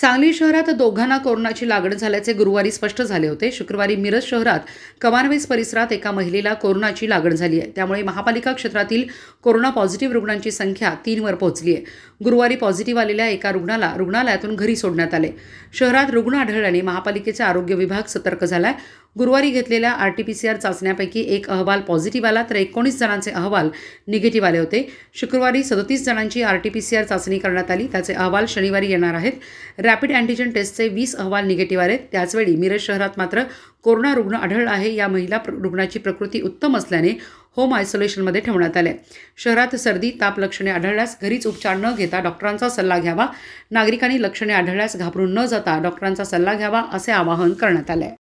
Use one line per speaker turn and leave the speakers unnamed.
सांगली शहरात दोघांना कोरोनाची लागण झाल्याचे गुरुवारी स्पष्ट झाले होते शुक्रवारी मिरज शहरात कमानवेस परिसरात एका महिलेला कोरोनाची लागण झाली आहे त्यामुळे महापालिका क्षेत्रातील कोरोना पॉझिटिव्ह रुग्णांची संख्या तीनवर पोहोचली आहे गुरुवारी पॉझिटिव्ह आलेल्या एका रुग्णाला रुग्णालयातून घरी सोडण्यात आले शहरात रुग्ण आढळल्याने महापालिकेचा आरोग्य विभाग सतर्क झाला आहे गुरुवारी घेतलेल्या R T P C R चाचण्यापैकी एक अहवाल पॉझिटिव्ह आला तर एकोणीस जणांचे अहवाल निगेटिव्ह आले होते शुक्रवारी सदतीस जणांची R T P C R चाचणी करण्यात आली त्याचे अहवाल शनिवारी येणार आहेत रॅपिड अँटीजेन टेस्टचे वीस अहवाल निगेटिव्ह आले त्याचवेळी मिरज शहरात मात्र कोरोना रुग्ण आढळला आहे या महिला रुग्णाची प्रकृती उत्तम असल्याने होम आयसोलेशनमध्ये ठेवण्यात आले शहरात सर्दी ताप लक्षणे आढळल्यास घरीच उपचार न घेता डॉक्टरांचा सल्ला घ्यावा नागरिकांनी लक्षणे आढळल्यास घाबरून न जाता डॉक्टरांचा सल्ला घ्यावा असे आवाहन करण्यात आले